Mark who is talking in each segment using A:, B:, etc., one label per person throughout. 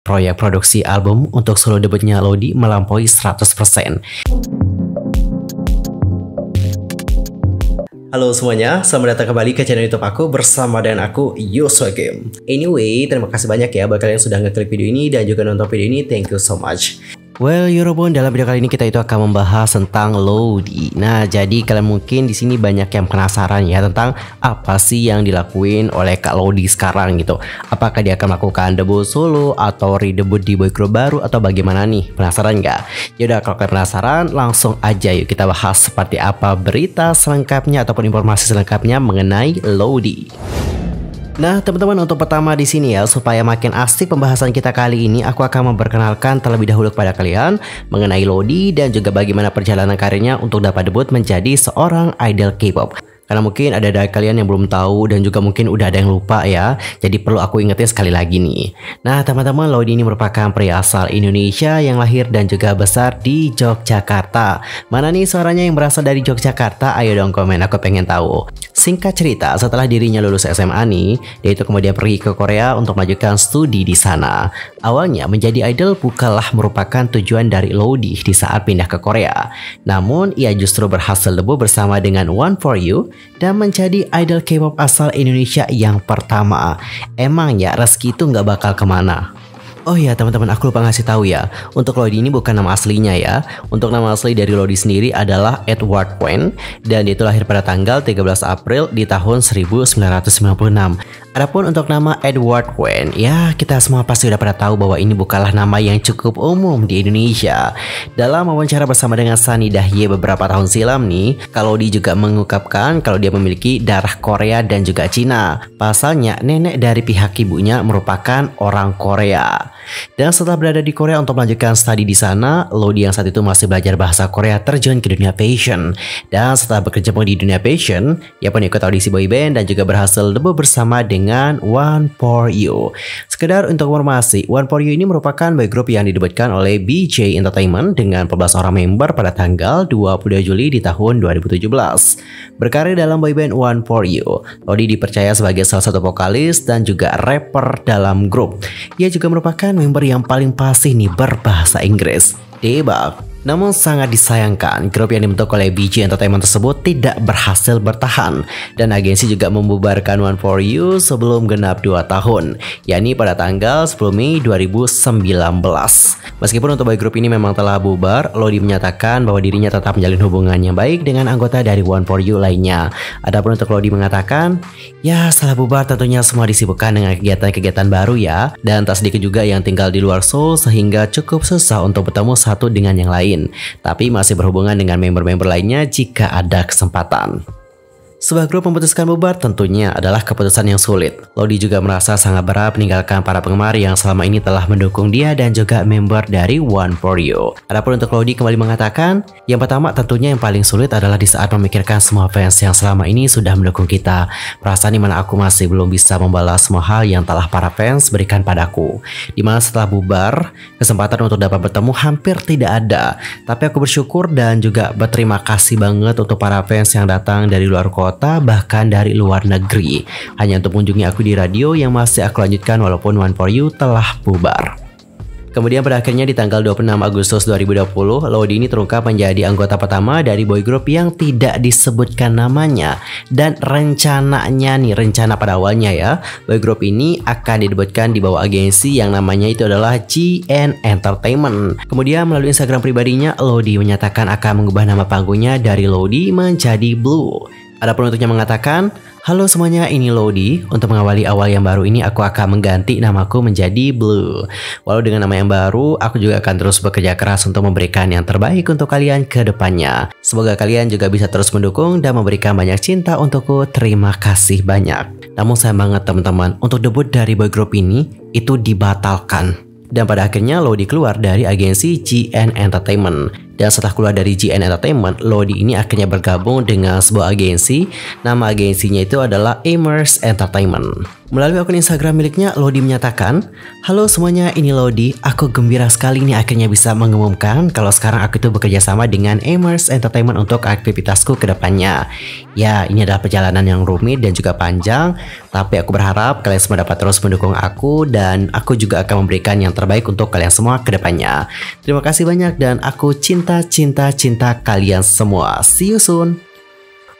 A: Proyek produksi album untuk solo debutnya Lodi melampaui 100%. Halo semuanya, selamat datang kembali ke channel YouTube aku bersama dengan aku Yosua Game. Anyway, terima kasih banyak ya buat kalian yang sudah ngeklik video ini dan juga nonton video ini. Thank you so much. Well, Eurobond dalam video kali ini kita itu akan membahas tentang Lodi. Nah, jadi kalian mungkin di sini banyak yang penasaran ya tentang apa sih yang dilakuin oleh Kak Lodi sekarang gitu. Apakah dia akan melakukan debut solo atau redebut di boy group baru atau bagaimana nih? Penasaran nggak? Yaudah, kalau kalian penasaran, langsung aja yuk kita bahas seperti apa berita selengkapnya ataupun informasi selengkapnya mengenai Lodi. Nah teman-teman untuk pertama di sini ya supaya makin asik pembahasan kita kali ini aku akan memperkenalkan terlebih dahulu kepada kalian mengenai Lodi dan juga bagaimana perjalanan karirnya untuk dapat debut menjadi seorang idol K-pop. Karena mungkin ada dari kalian yang belum tahu dan juga mungkin udah ada yang lupa ya. Jadi perlu aku ingetin sekali lagi nih. Nah, teman-teman, Laudi ini merupakan pria asal Indonesia yang lahir dan juga besar di Yogyakarta. Mana nih suaranya yang berasal dari Yogyakarta? Ayo dong komen, aku pengen tahu. Singkat cerita, setelah dirinya lulus SMA nih, dia itu kemudian pergi ke Korea untuk melanjutkan studi di sana. Awalnya menjadi idol bukanlah merupakan tujuan dari Lodi di saat pindah ke Korea. Namun, ia justru berhasil debut bersama dengan One For You dan menjadi idol K-pop asal Indonesia yang pertama. Emang ya rezeki itu nggak bakal kemana. Oh ya teman-teman aku lupa ngasih tahu ya Untuk Lodi ini bukan nama aslinya ya Untuk nama asli dari Lodi sendiri adalah Edward Wen Dan dia itu lahir pada tanggal 13 April di tahun 1996 Adapun untuk nama Edward Wen, ya kita semua pasti sudah pernah tahu bahwa ini bukanlah nama yang cukup umum di Indonesia. Dalam wawancara bersama dengan Sunny Dahye beberapa tahun silam nih, kalau dia juga mengungkapkan kalau dia memiliki darah Korea dan juga Cina. Pasalnya, nenek dari pihak ibunya merupakan orang Korea. Dan setelah berada di Korea untuk melanjutkan studi di sana, Lodi yang saat itu masih belajar bahasa Korea terjun ke dunia fashion. Dan setelah bekerja di dunia fashion, ia pun ikut audisi boyband dan juga berhasil debut bersama dengan dengan One For You. Sekedar untuk informasi, One For You ini merupakan boy group yang didebutkan oleh BJ Entertainment dengan 14 orang member pada tanggal 22 Juli di tahun 2017. Berkarya dalam boyband One For You, Lodi dipercaya sebagai salah satu vokalis dan juga rapper dalam grup. Ia juga merupakan member yang paling fasih nih berbahasa Inggris. Debak namun sangat disayangkan, grup yang dibentuk oleh BG Entertainment tersebut tidak berhasil bertahan dan agensi juga membubarkan One For You sebelum genap 2 tahun, yakni pada tanggal 10 Mei 2019. Meskipun untuk boy grup ini memang telah bubar, Lodi menyatakan bahwa dirinya tetap menjalin hubungan yang baik dengan anggota dari One For You lainnya. Adapun untuk Lodi mengatakan, ya setelah bubar tentunya semua disibukkan dengan kegiatan-kegiatan baru ya, dan tak sedikit juga yang tinggal di luar Seoul sehingga cukup susah untuk bertemu satu dengan yang lain lain, tapi masih berhubungan dengan member-member lainnya jika ada kesempatan. Sebuah grup memutuskan bubar tentunya adalah keputusan yang sulit. Lodi juga merasa sangat berat meninggalkan para penggemar yang selama ini telah mendukung dia dan juga member dari One For You. Adapun untuk Lodi kembali mengatakan, yang pertama tentunya yang paling sulit adalah di saat memikirkan semua fans yang selama ini sudah mendukung kita. Perasaan dimana aku masih belum bisa membalas semua hal yang telah para fans berikan padaku. Dimana setelah bubar, kesempatan untuk dapat bertemu hampir tidak ada. Tapi aku bersyukur dan juga berterima kasih banget untuk para fans yang datang dari luar kota kota bahkan dari luar negeri. Hanya untuk mengunjungi aku di radio yang masih aku lanjutkan walaupun One For You telah bubar. Kemudian pada akhirnya di tanggal 26 Agustus 2020, Lodi ini terungkap menjadi anggota pertama dari boy group yang tidak disebutkan namanya. Dan rencananya nih, rencana pada awalnya ya, boy group ini akan didebutkan di bawah agensi yang namanya itu adalah GN Entertainment. Kemudian melalui Instagram pribadinya, Lodi menyatakan akan mengubah nama panggungnya dari Lodi menjadi Blue. Ada penutupnya mengatakan, Halo semuanya, ini Lodi. Untuk mengawali awal yang baru ini, aku akan mengganti namaku menjadi Blue. Walau dengan nama yang baru, aku juga akan terus bekerja keras untuk memberikan yang terbaik untuk kalian ke depannya. Semoga kalian juga bisa terus mendukung dan memberikan banyak cinta untukku. Terima kasih banyak. Namun sayang banget teman-teman, untuk debut dari boy group ini, itu dibatalkan. Dan pada akhirnya Lodi keluar dari agensi GN Entertainment dan setelah keluar dari GN Entertainment, Lodi ini akhirnya bergabung dengan sebuah agensi. Nama agensinya itu adalah Immerse Entertainment. Melalui akun Instagram miliknya, Lodi menyatakan, Halo semuanya, ini Lodi. Aku gembira sekali ini akhirnya bisa mengumumkan kalau sekarang aku itu bekerja sama dengan Amers Entertainment untuk aktivitasku ke depannya. Ya, ini adalah perjalanan yang rumit dan juga panjang, tapi aku berharap kalian semua dapat terus mendukung aku dan aku juga akan memberikan yang terbaik untuk kalian semua ke depannya. Terima kasih banyak dan aku cinta-cinta-cinta kalian semua. See you soon!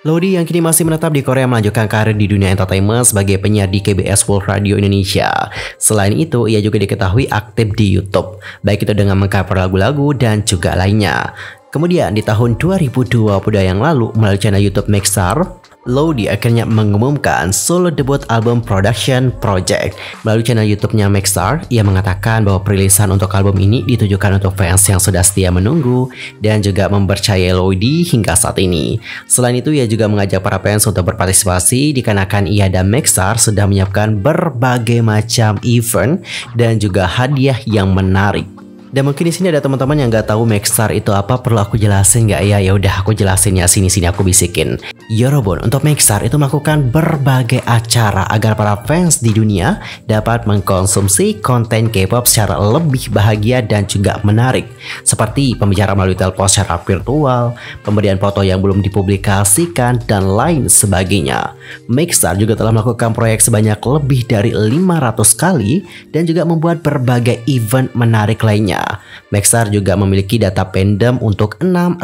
A: Lodi yang kini masih menetap di Korea melanjutkan karir di dunia entertainment sebagai penyiar di KBS World Radio Indonesia. Selain itu, ia juga diketahui aktif di YouTube, baik itu dengan mengcover lagu-lagu dan juga lainnya. Kemudian di tahun 2020 yang lalu melalui channel YouTube Mixar, Lodi akhirnya mengumumkan solo debut album Production Project. Melalui channel YouTube-nya Mixar, ia mengatakan bahwa perilisan untuk album ini ditujukan untuk fans yang sudah setia menunggu dan juga mempercayai Lodi hingga saat ini. Selain itu, ia juga mengajak para fans untuk berpartisipasi dikarenakan ia dan Mixar sudah menyiapkan berbagai macam event dan juga hadiah yang menarik. Dan mungkin di sini ada teman-teman yang nggak tahu Maxstar itu apa, perlu aku jelasin nggak ya? Ya udah aku jelasin ya sini sini aku bisikin. Yorobon ya, untuk Maxstar itu melakukan berbagai acara agar para fans di dunia dapat mengkonsumsi konten K-pop secara lebih bahagia dan juga menarik. Seperti pembicara melalui telepon secara virtual, pemberian foto yang belum dipublikasikan, dan lain sebagainya. Maxstar juga telah melakukan proyek sebanyak lebih dari 500 kali dan juga membuat berbagai event menarik lainnya. Iya. Maxar juga memiliki data pendem untuk 6.000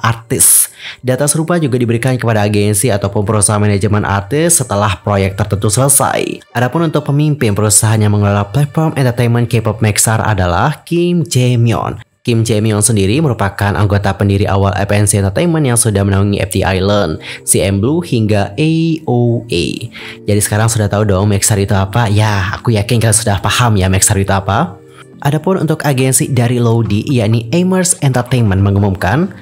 A: artis. Data serupa juga diberikan kepada agensi ataupun perusahaan manajemen artis setelah proyek tertentu selesai. Adapun untuk pemimpin perusahaan yang mengelola platform entertainment K-pop Maxar adalah Kim Jae-myeon. Kim Jae-myung sendiri merupakan anggota pendiri awal FNC Entertainment yang sudah menaungi FT Island, CM Blue hingga AOA. Jadi sekarang sudah tahu dong Maxar itu apa? Ya, aku yakin kalian sudah paham ya Maxar itu apa. Adapun untuk agensi dari Lodi yakni Amers Entertainment mengumumkan,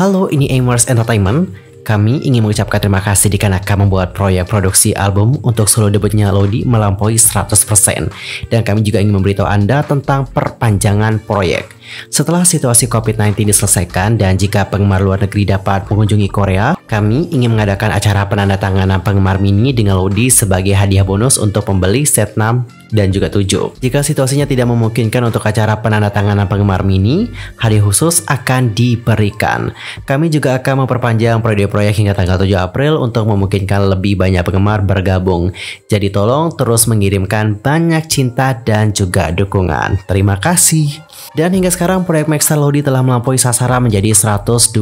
A: "Halo, ini Amers Entertainment. Kami ingin mengucapkan terima kasih dikarenakan membuat proyek produksi album untuk seluruh debutnya Lodi melampaui 100%. Dan kami juga ingin memberitahu Anda tentang perpanjangan proyek. Setelah situasi COVID-19 diselesaikan dan jika penggemar luar negeri dapat mengunjungi Korea, kami ingin mengadakan acara penandatanganan penggemar mini dengan Lodi sebagai hadiah bonus untuk pembeli set 6 dan juga 7. Jika situasinya tidak memungkinkan untuk acara penandatanganan penggemar mini, hadiah khusus akan diberikan. Kami juga akan memperpanjang periode proyek hingga tanggal 7 April untuk memungkinkan lebih banyak penggemar bergabung. Jadi tolong terus mengirimkan banyak cinta dan juga dukungan. Terima kasih. Dan hingga sekarang proyek Lodi telah melampaui sasaran menjadi 120%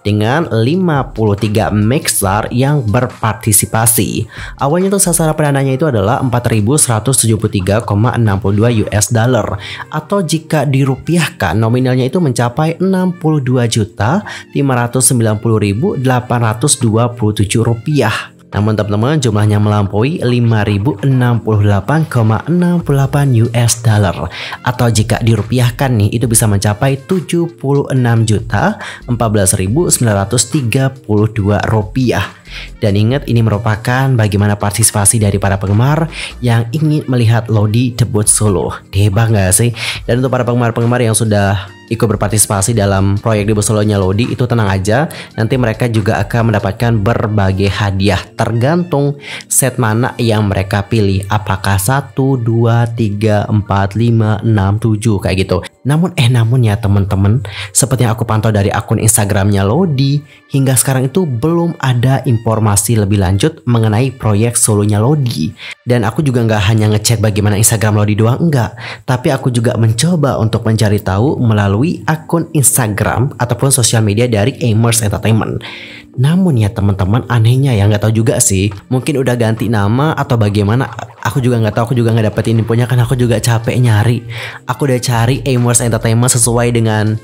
A: dengan 53 Maxlar yang berpartisipasi. Awalnya tuh sasaran perdananya itu adalah 4.173,62 US dollar atau jika dirupiahkan nominalnya itu mencapai 62 juta 590.827 rupiah. Namun teman-teman jumlahnya melampaui 5.068,68 US dollar atau jika dirupiahkan nih itu bisa mencapai 76 juta 14.932 rupiah. Dan ingat ini merupakan bagaimana partisipasi dari para penggemar yang ingin melihat Lodi debut solo. hebat nggak sih? Dan untuk para penggemar-penggemar yang sudah ikut berpartisipasi dalam proyek debut Solonya Lodi itu tenang aja nanti mereka juga akan mendapatkan berbagai hadiah tergantung set mana yang mereka pilih apakah 1, 2, 3, 4, 5, 6, 7 kayak gitu namun eh namun ya teman-teman, seperti yang aku pantau dari akun Instagramnya Lodi, hingga sekarang itu belum ada informasi lebih lanjut mengenai proyek solonya Lodi. Dan aku juga nggak hanya ngecek bagaimana Instagram Lodi doang, enggak. Tapi aku juga mencoba untuk mencari tahu melalui akun Instagram ataupun sosial media dari Amers Entertainment. Namun ya teman-teman anehnya ya nggak tahu juga sih. Mungkin udah ganti nama atau bagaimana. Aku juga nggak tahu. Aku juga nggak dapetin infonya kan aku juga capek nyari. Aku udah cari Amers Entertainment sesuai dengan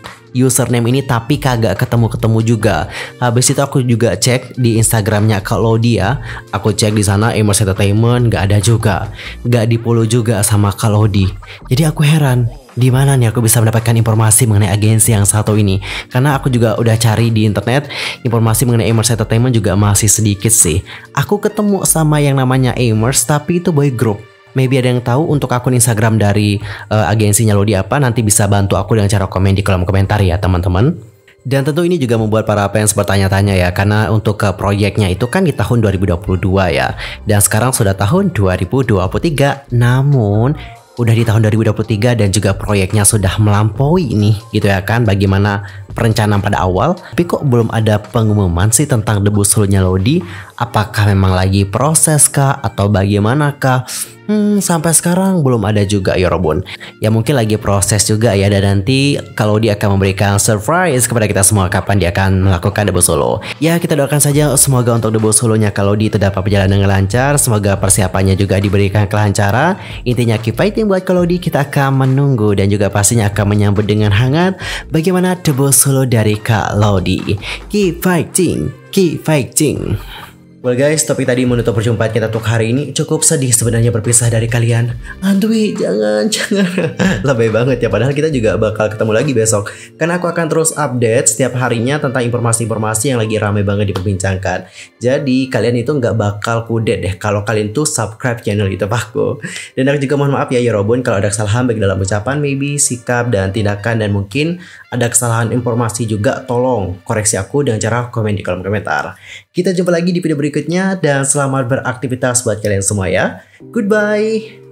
A: username ini tapi kagak ketemu-ketemu juga. Habis itu aku juga cek di Instagramnya kalau dia, Aku cek di sana Emerson Entertainment gak ada juga. Gak dipolo juga sama Kalodi. di. Jadi aku heran, di mana nih aku bisa mendapatkan informasi mengenai agensi yang satu ini karena aku juga udah cari di internet informasi mengenai Immerse Entertainment juga masih sedikit sih aku ketemu sama yang namanya Immerse tapi itu boy group maybe ada yang tahu untuk akun Instagram dari uh, agensinya Lodi apa nanti bisa bantu aku dengan cara komen di kolom komentar ya teman-teman. Dan tentu ini juga membuat para fans bertanya-tanya ya karena untuk ke eh, proyeknya itu kan di tahun 2022 ya. Dan sekarang sudah tahun 2023 namun udah di tahun 2023 dan juga proyeknya sudah melampaui nih gitu ya kan bagaimana perencanaan pada awal, tapi kok belum ada pengumuman sih tentang debut solonya Lodi? Apakah memang lagi proses kah atau bagaimanakah? Hmm, sampai sekarang belum ada juga ya Robun. Ya mungkin lagi proses juga ya dan nanti kalau dia akan memberikan surprise kepada kita semua kapan dia akan melakukan debut solo. Ya kita doakan saja semoga untuk debut solonya kalau dia tidak dapat berjalan dengan lancar, semoga persiapannya juga diberikan kelancaran. Intinya keep fighting buat kalau di kita akan menunggu dan juga pastinya akan menyambut dengan hangat bagaimana debut solo dari Kak Lodi. Keep fighting, keep fighting. Well guys, topik tadi menutup perjumpaan kita untuk hari ini cukup sedih sebenarnya berpisah dari kalian. Andwi, jangan, jangan. Lebih banget ya, padahal kita juga bakal ketemu lagi besok. Karena aku akan terus update setiap harinya tentang informasi-informasi yang lagi rame banget diperbincangkan. Jadi kalian itu nggak bakal kudet deh kalau kalian tuh subscribe channel itu aku. Dan aku juga mohon maaf ya Yorobun ya kalau ada kesalahan baik dalam ucapan, maybe, sikap, dan tindakan. Dan mungkin ada kesalahan informasi juga, tolong koreksi aku dengan cara komen di kolom komentar. Kita jumpa lagi di video berikutnya berikutnya dan selamat beraktivitas buat kalian semua ya. Goodbye.